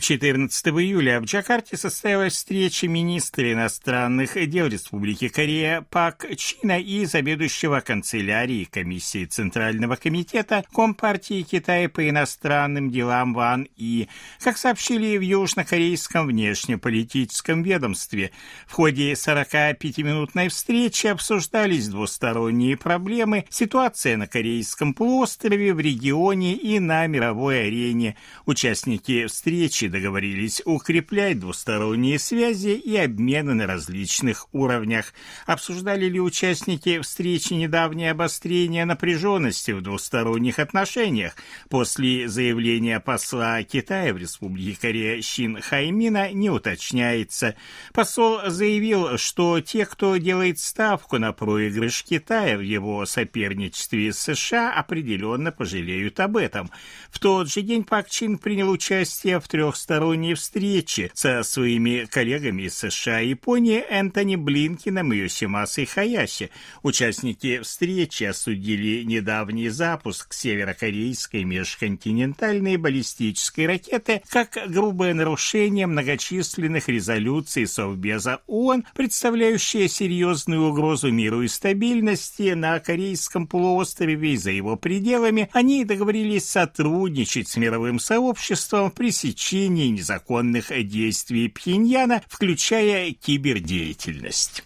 14 июля в Джакарте состоялась встреча министра иностранных дел Республики Корея Пак Чина и заведующего канцелярии Комиссии Центрального комитета Компартии Китая по иностранным делам Ван И. Как сообщили в южнокорейском внешнеполитическом ведомстве, в ходе 45-минутной встречи обсуждались двусторонние проблемы, ситуация на Корейском полуострове, в регионе и на мировой арене. Участники встречи договорились укреплять двусторонние связи и обмены на различных уровнях. Обсуждали ли участники встречи недавнее обострение напряженности в двусторонних отношениях после заявления посла Китая в Республике Корея Шин Хаймина не уточняется. Посол заявил, что те, кто делает ставку на проигрыш Китая в его соперничестве с США, определенно пожалеют об этом. В тот же день Пак Чин принял участие в трех двухсторонней встрече со своими коллегами из США и Японии Энтони Блинкином и Йосимасой Хаяси. Участники встречи осудили недавний запуск северокорейской межконтинентальной баллистической ракеты как грубое нарушение многочисленных резолюций Совбеза ООН, представляющее серьезную угрозу миру и стабильности на Корейском полуострове и за его пределами. Они договорились сотрудничать с мировым сообществом в пресечении пресечении незаконных действий Пхеньяна, включая кибердеятельность.